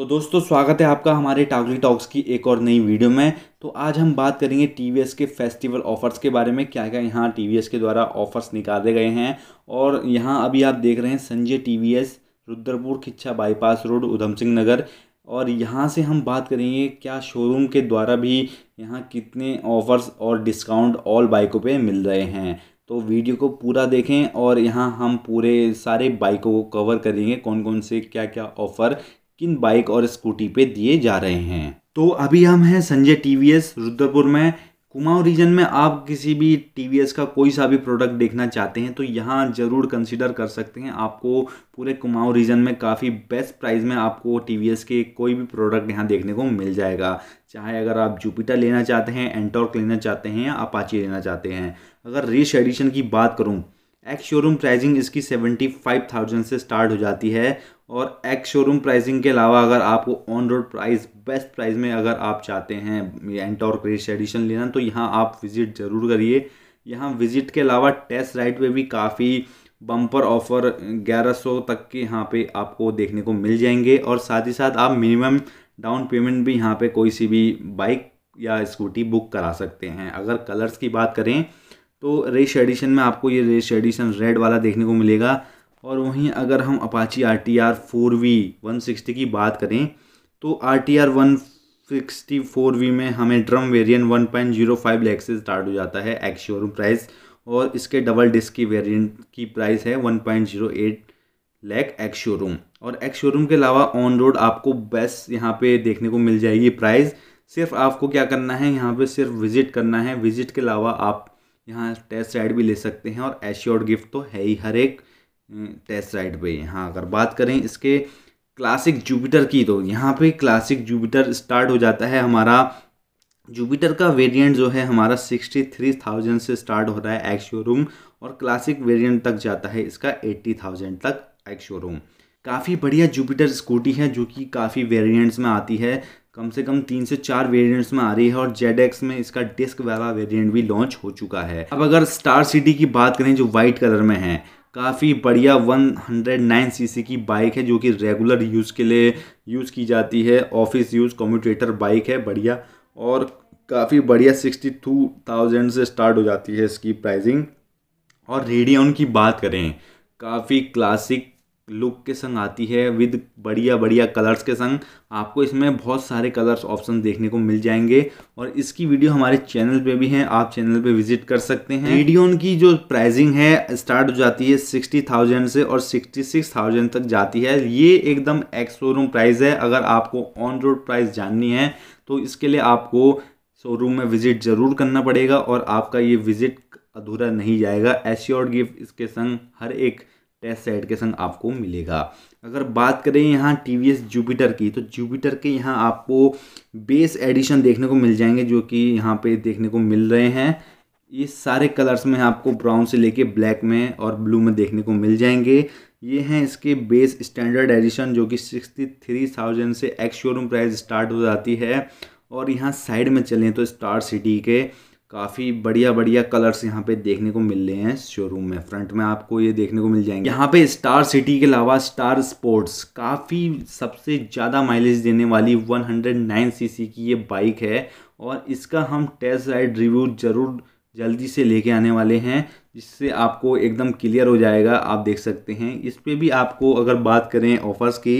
तो दोस्तों स्वागत है आपका हमारे टाउजी टॉक्स की एक और नई वीडियो में तो आज हम बात करेंगे टी के फेस्टिवल ऑफ़र्स के बारे में क्या क्या यहाँ टी के द्वारा ऑफ़र्स निकाले गए हैं और यहाँ अभी आप देख रहे हैं Sanjay T Rudrapur Kichha bypass road Udham Singh Nagar और यहाँ से हम बात करेंगे क्या शोरूम के द्वारा भी यहाँ कितने ऑफ़र्स और डिस्काउंट ऑल बाइकों पर मिल रहे हैं तो वीडियो को पूरा देखें और यहाँ हम पूरे सारे बाइकों को कवर करेंगे कौन कौन से क्या क्या ऑफ़र किन बाइक और स्कूटी पे दिए जा रहे हैं तो अभी हम हैं संजय टीवीएस रुद्रपुर में कुमाऊं रीजन में आप किसी भी टीवीएस का कोई सा भी प्रोडक्ट देखना चाहते हैं तो यहाँ ज़रूर कंसिडर कर सकते हैं आपको पूरे कुमाऊं रीजन में काफ़ी बेस्ट प्राइस में आपको टीवीएस के कोई भी प्रोडक्ट यहाँ देखने को मिल जाएगा चाहे अगर आप जुपिटर लेना चाहते हैं एंटॉर्क लेना चाहते हैं या अपाची लेना चाहते हैं अगर रेस एडिशन की बात करूँ एक्स शोरूम प्राइजिंग इसकी सेवेंटी फाइव थाउजेंड से स्टार्ट हो जाती है और एक्स शोरूम प्राइसिंग के अलावा अगर आपको on road price best price में अगर आप चाहते हैं ये एंटॉर क्रेश एडिशन लेना तो यहाँ आप विज़िट ज़रूर करिए यहाँ विज़िट के अलावा टेस्ट राइड पे भी काफ़ी बम्पर ऑफ़र 1100 तक के यहाँ पे आपको देखने को मिल जाएंगे और साथ ही साथ आप मिनिमम डाउन पेमेंट भी यहाँ पे कोई सी भी बाइक या स्कूटी बुक करा सकते हैं अगर कलर्स की बात करें तो रेस एडिशन में आपको ये रेस एडिशन रेड वाला देखने को मिलेगा और वहीं अगर हम Apache R T R four V one sixty की बात करें तो R T R one sixty four V में हमें drum variant one point zero five lakh से स्टार्ट हो जाता है एक्स शोरूम प्राइस और इसके डबल डिस्क की वेरिएंट की प्राइस है one point zero eight lakh ex showroom और एक्स शोरूम के अलावा ऑन रोड आपको बेस्ट यहाँ पे देखने को मिल जाएगी प्राइस सिर्फ आपको क्या करना है यहाँ पे सिर्फ विजिट करना है विजिट के अलावा आप यहाँ टेस्ट राइड भी ले सकते हैं और एश्योर्ड गिफ्ट तो है ही हर एक टेस्ट हम्म, राइड पे यहाँ अगर बात करें इसके क्लासिक जुपिटर की तो यहाँ पे क्लासिक जुपिटर स्टार्ट हो जाता है हमारा जुपिटर का वेरिएंट जो है हमारा सिक्सटी थ्री थाउजेंड से स्टार्ट हो रहा है एक्स शोरूम और क्लासिक वेरिएंट तक जाता है इसका एट्टी थाउजेंड तक एक्स शोरूम काफ़ी बढ़िया जुपिटर स्कूटी है जो कि काफ़ी वेरिएंट्स में आती है कम से कम तीन से चार वेरिएंट्स में आ रही है और जेड एक्स में इसका डिस्क वाला वेरिएंट भी लॉन्च हो चुका है अब अगर स्टार सिटी की बात करें जो वाइट कलर में है काफ़ी बढ़िया 109 सीसी की बाइक है जो कि रेगुलर यूज़ के लिए यूज़ की जाती है ऑफिस यूज़ कम्यूटेटर बाइक है बढ़िया और काफ़ी बढ़िया सिक्सटी से स्टार्ट हो जाती है इसकी प्राइजिंग और रेडियन की बात करें काफ़ी क्लासिक लुक के संग आती है विद बढ़िया बढ़िया कलर्स के संग आपको इसमें बहुत सारे कलर्स ऑप्शन देखने को मिल जाएंगे और इसकी वीडियो हमारे चैनल पे भी हैं आप चैनल पे विजिट कर सकते हैं वीडियो की जो प्राइसिंग है स्टार्ट हो जाती है सिक्सटी थाउजेंड से और सिक्सटी सिक्स थाउजेंड तक जाती है ये एकदम एक्स शोरूम प्राइस है अगर आपको ऑन रोड प्राइस जाननी है तो इसके लिए आपको शोरूम में विजिट ज़रूर करना पड़ेगा और आपका ये विजिट अधूरा नहीं जाएगा एश्योर्ड गिफ्ट इसके संग हर एक टेस्ट सेट के संग आपको मिलेगा अगर बात करें यहाँ टी वी एस जुपिटर की तो जुपिटर के यहाँ आपको बेस एडिशन देखने को मिल जाएंगे जो कि यहाँ पे देखने को मिल रहे हैं ये सारे कलर्स में आपको ब्राउन से लेके ब्लैक में और ब्लू में देखने को मिल जाएंगे ये हैं इसके बेस स्टैंडर्ड एडिशन जो कि सिक्सटी थ्री थाउजेंड से एक्स शोरूम प्राइस स्टार्ट हो जाती है और यहाँ साइड में चलें तो स्टार सिटी के काफ़ी बढ़िया बढ़िया कलर्स यहाँ पे देखने को मिल रहे हैं शोरूम में फ्रंट में आपको ये देखने को मिल जाएंगे यहाँ पे स्टार सिटी के अलावा स्टार स्पोर्ट्स काफ़ी सबसे ज़्यादा माइलेज देने वाली 109 सीसी की ये बाइक है और इसका हम टेस्ट राइड रिव्यू ज़रूर जल्दी से लेके आने वाले हैं जिससे आपको एकदम क्लियर हो जाएगा आप देख सकते हैं इस पर भी आपको अगर बात करें ऑफर्स की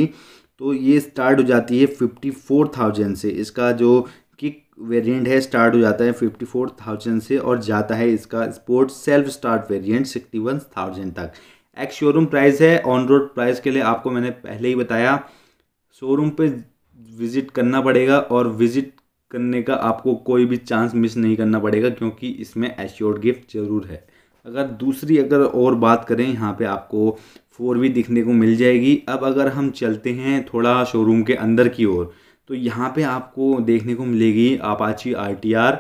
तो ये स्टार्ट हो जाती है फिफ्टी फोर थाउजेंड से इसका जो वेरिएंट है स्टार्ट हो जाता है फिफ्टी फोर थाउजेंड से और जाता है इसका sports self start variant sixty one thousand तक एक्स शोरूम प्राइस है ऑन रोड प्राइस के लिए आपको मैंने पहले ही बताया शोरूम पे विज़िट करना पड़ेगा और विज़िट करने का आपको कोई भी चांस मिस नहीं करना पड़ेगा क्योंकि इसमें एश्योर्ड गिफ्ट ज़रूर है अगर दूसरी अगर और बात करें यहाँ पे आपको फोर भी दिखने को मिल जाएगी अब अगर हम चलते हैं थोड़ा शोरूम के अंदर की ओर तो यहाँ पे आपको देखने को मिलेगी Apache R T R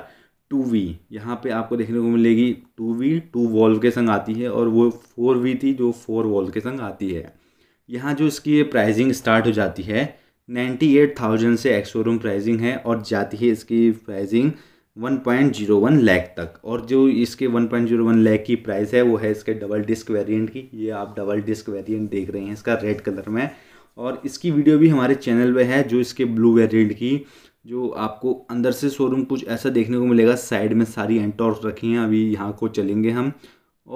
two V यहाँ पर आपको देखने को मिलेगी टू वी टू वॉल्व के संग आती है और वो फोर वी थी जो फोर वॉल्व के संग आती है यहाँ जो इसकी प्राइजिंग स्टार्ट हो जाती है नाइन्टी एट थाउजेंड से एक्स शोरूम प्राइजिंग है और जाती है इसकी pricing one point zero one lakh तक और जो इसके one point zero one lakh की प्राइस है वो है इसके डबल डिस्क वेरिएंट की ये आप डबल डिस्क वेरिएंट देख रहे हैं इसका रेड कलर में और इसकी वीडियो भी हमारे चैनल पे है जो इसके ब्लू वेरिएंट की जो आपको अंदर से शोरूम कुछ ऐसा देखने को मिलेगा साइड में सारी एंटॉर्स रखी हैं अभी यहाँ को चलेंगे हम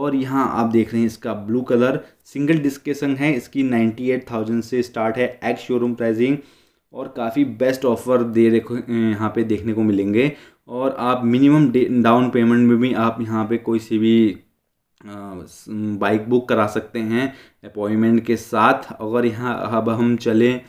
और यहाँ आप देख रहे हैं इसका ब्लू कलर सिंगल डिस्क के संग है इसकी नाइन्टी एट थाउजेंड से स्टार्ट है एक्स शोरूम प्राइजिंग और काफ़ी बेस्ट ऑफर दे रखो यहाँ पे देखने को मिलेंगे और आप मिनिमम डाउन पेमेंट में भी आप यहाँ पे कोई सी भी बाइक हाँ, बुक करा सकते हैं अपॉइंटमेंट के साथ अगर यहाँ अब हम चलें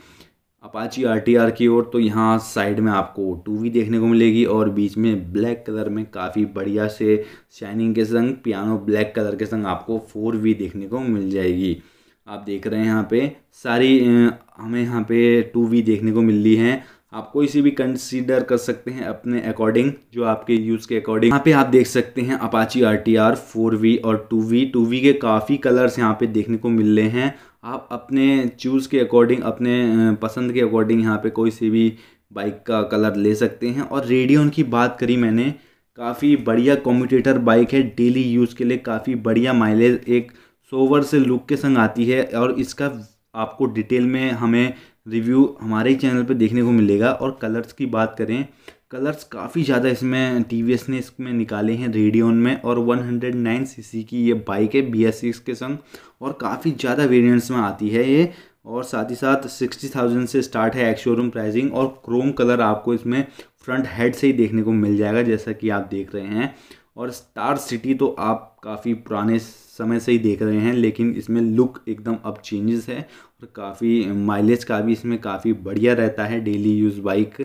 अपाची आर की ओर तो यहाँ साइड में आपको टू वी देखने को मिलेगी और बीच में ब्लैक कलर में काफ़ी बढ़िया से शाइनिंग के संग पियानो ब्लैक कलर के संग आपको फोर वी देखने को मिल जाएगी आप देख रहे हैं यहाँ पे सारी हमें यहाँ पे टू वी देखने को मिल रही हैं आप कोई सी भी कंसीडर कर सकते हैं अपने अकॉर्डिंग जो आपके यूज़ के अकॉर्डिंग यहाँ पे आप देख सकते हैं Apache R T R four V और टू वी टू वी के काफ़ी कलर्स यहाँ पे देखने को मिल रहे हैं आप अपने चूज़ के अकॉर्डिंग अपने पसंद के अकॉर्डिंग यहाँ पे कोई सी भी बाइक का कलर ले सकते हैं और रेडियो की बात करी मैंने काफ़ी बढ़िया कॉम्पिटेटर बाइक है डेली यूज़ के लिए काफ़ी बढ़िया माइलेज एक सोवर से लुक के संग आती है और इसका आपको डिटेल में हमें रिव्यू हमारे ही चैनल पे देखने को मिलेगा और कलर्स की बात करें कलर्स काफ़ी ज़्यादा इसमें टी वी एस ने इसमें निकाले हैं रेडियन में और 109 सीसी की ये बाइक है बी एस के संग और काफ़ी ज़्यादा वेरिएंट्स में आती है ये और साथ ही साथ सिक्सटी थाउजेंड से स्टार्ट है एक्स शोरूम प्राइजिंग और क्रोम कलर आपको इसमें फ्रंट हेड से ही देखने को मिल जाएगा जैसा कि आप देख रहे हैं और स्टार सिटी तो आप काफ़ी पुराने समय से ही देख रहे हैं लेकिन इसमें लुक एकदम अब चेंजेस है और काफ़ी माइलेज का भी इसमें काफ़ी बढ़िया रहता है डेली यूज़ बाइक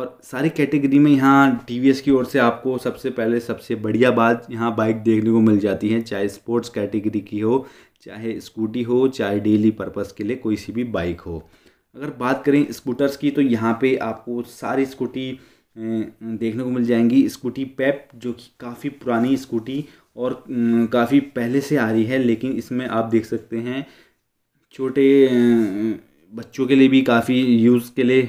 और सारी कैटेगरी में यहाँ टी की ओर से आपको सबसे पहले सबसे बढ़िया बात यहाँ बाइक देखने को मिल जाती है चाहे स्पोर्ट्स कैटेगरी की हो चाहे स्कूटी हो चाहे डेली पर्पस के लिए कोई सी भी बाइक हो अगर बात करें स्कूटर्स की तो यहाँ पे आपको सारी स्कूटी देखने को मिल जाएंगी स्कूटी पेप जो कि काफ़ी पुरानी स्कूटी और काफ़ी पहले से आ रही है लेकिन इसमें आप देख सकते हैं छोटे बच्चों के लिए भी काफ़ी यूज़ के लिए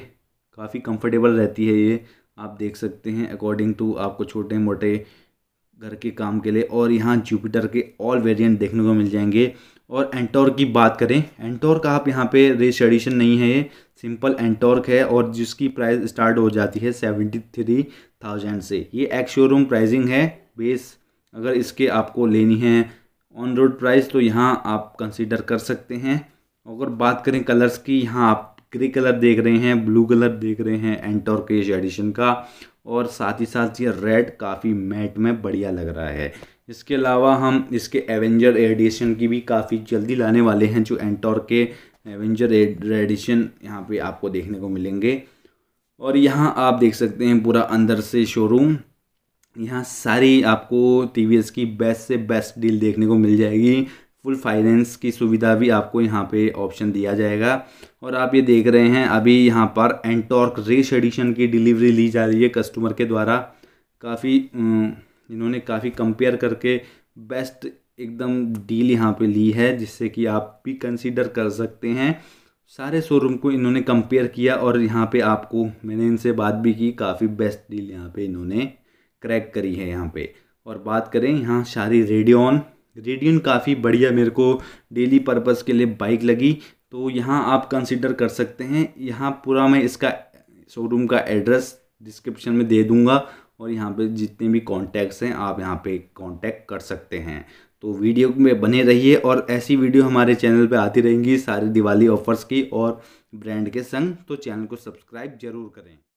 काफ़ी कंफर्टेबल रहती है ये आप देख सकते हैं अकॉर्डिंग टू आपको छोटे मोटे घर के काम के लिए और यहाँ जुपिटर के ऑल वेरिएंट देखने को मिल जाएंगे और एंटोर की बात करें एंटोर का आप यहाँ पे रजिस्ट्रेशन एडिशन नहीं है ये सिंपल एंटोर्क है और जिसकी प्राइस स्टार्ट हो जाती है सेवेंटी थ्री थाउजेंड से ये एक्स शोरूम प्राइजिंग है बेस अगर इसके आपको लेनी है ऑन रोड प्राइस तो यहाँ आप कंसिडर कर सकते हैं अगर बात करें कलर्स की यहाँ आप ग्रे कलर देख रहे हैं ब्लू कलर देख रहे हैं एंटोरकेश एडिशन का और साथ ही साथ ये रेड काफ़ी मैट में बढ़िया लग रहा है इसके अलावा हम इसके एवेंजर एडिशन की भी काफ़ी जल्दी लाने वाले हैं जो एंटोर के एवेंजर एडिशन यहाँ पे आपको देखने को मिलेंगे और यहाँ आप देख सकते हैं पूरा अंदर से शोरूम यहाँ सारी आपको टी वी एस की बेस्ट से बेस्ट डील देखने को मिल जाएगी फुल फाइनेंस की सुविधा भी आपको यहाँ पे ऑप्शन दिया जाएगा और आप ये देख रहे हैं अभी यहाँ पर एंटॉर्क रेस एडिशन की डिलीवरी ली जा रही है कस्टमर के द्वारा काफ़ी इन्होंने काफ़ी कंपेयर करके बेस्ट एकदम डील यहाँ पे ली है जिससे कि आप भी कंसीडर कर सकते हैं सारे शोरूम को इन्होंने कंपेयर किया और यहाँ पे आपको मैंने इनसे बात भी की काफ़ी बेस्ट डील यहाँ पे इन्होंने क्रैक करी है यहाँ पे और बात करें यहाँ शारी रेडियन रेडियन काफ़ी बढ़िया मेरे को डेली पर्पस के लिए बाइक लगी तो यहाँ आप कंसिडर कर सकते हैं यहाँ पूरा मैं इसका शोरूम का एड्रेस डिस्क्रिप्शन में दे दूँगा और यहाँ पे जितने भी कॉन्टैक्ट्स हैं आप यहाँ पे कॉन्टैक्ट कर सकते हैं तो वीडियो में बने रहिए और ऐसी वीडियो हमारे चैनल पे आती रहेंगी सारी दिवाली ऑफर्स की और ब्रांड के संग तो चैनल को सब्सक्राइब जरूर करें